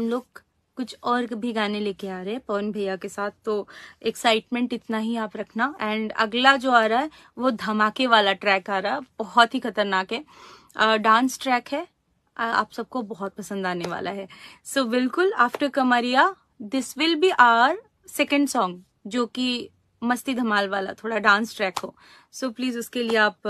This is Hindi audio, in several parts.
हम लोग कुछ और भी गाने लेके आ रहे हैं पवन भैया के साथ तो एक्साइटमेंट इतना ही आप रखना एंड अगला जो आ रहा है वो धमाके वाला ट्रैक आ रहा है बहुत ही खतरनाक है डांस ट्रैक है आप सबको बहुत पसंद आने वाला है सो so, बिल्कुल after Kamariya this will be our second song जो कि मस्ती धमाल वाला थोड़ा डांस ट्रैक हो सो so, प्लीज उसके लिए आप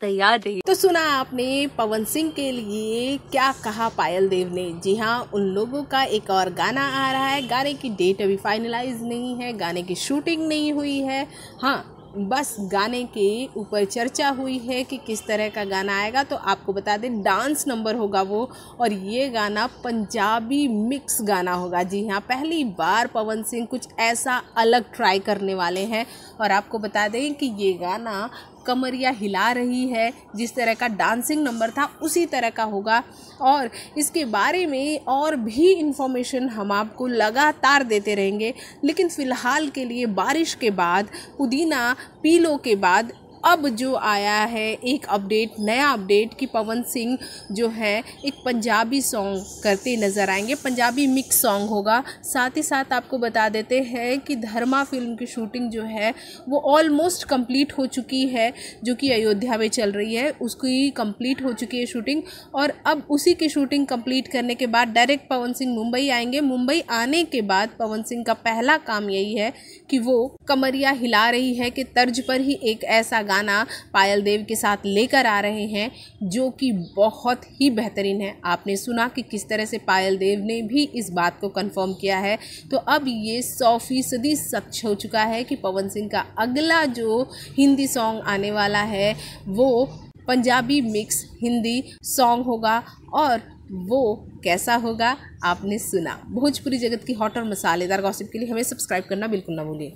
तैयार रही तो सुना आपने पवन सिंह के लिए क्या कहा पायल देव ने जी हाँ उन लोगों का एक और गाना आ रहा है गाने की डेट अभी फाइनलाइज नहीं है गाने की शूटिंग नहीं हुई है हाँ बस गाने के ऊपर चर्चा हुई है कि किस तरह का गाना आएगा तो आपको बता दें डांस नंबर होगा वो और ये गाना पंजाबी मिक्स गाना होगा जी हाँ पहली बार पवन सिंह कुछ ऐसा अलग ट्राई करने वाले हैं और आपको बता दें कि ये गाना कमरिया हिला रही है जिस तरह का डांसिंग नंबर था उसी तरह का होगा और इसके बारे में और भी इन्फॉर्मेशन हम आपको लगातार देते रहेंगे लेकिन फ़िलहाल के लिए बारिश के बाद पुदीना पीलो के बाद अब जो आया है एक अपडेट नया अपडेट कि पवन सिंह जो है एक पंजाबी सॉन्ग करते नज़र आएंगे पंजाबी मिक्स सॉन्ग होगा साथ ही साथ आपको बता देते हैं कि धर्मा फिल्म की शूटिंग जो है वो ऑलमोस्ट कंप्लीट हो चुकी है जो कि अयोध्या में चल रही है उसकी कंप्लीट हो चुकी है शूटिंग और अब उसी की शूटिंग कंप्लीट करने के बाद डायरेक्ट पवन सिंह मुंबई आएंगे मुंबई आने के बाद पवन सिंह का पहला काम यही है कि वो कमरिया हिला रही है कि तर्ज पर ही एक ऐसा गाना गाना पायल देव के साथ लेकर आ रहे हैं जो कि बहुत ही बेहतरीन है आपने सुना कि किस तरह से पायल देव ने भी इस बात को कंफर्म किया है तो अब ये सौ फीसदी सच हो चुका है कि पवन सिंह का अगला जो हिंदी सॉन्ग आने वाला है वो पंजाबी मिक्स हिंदी सॉन्ग होगा और वो कैसा होगा आपने सुना भोजपुरी जगत की हॉट और मसालेदार गॉसिप के लिए हमें सब्सक्राइब करना बिल्कुल ना भूलिए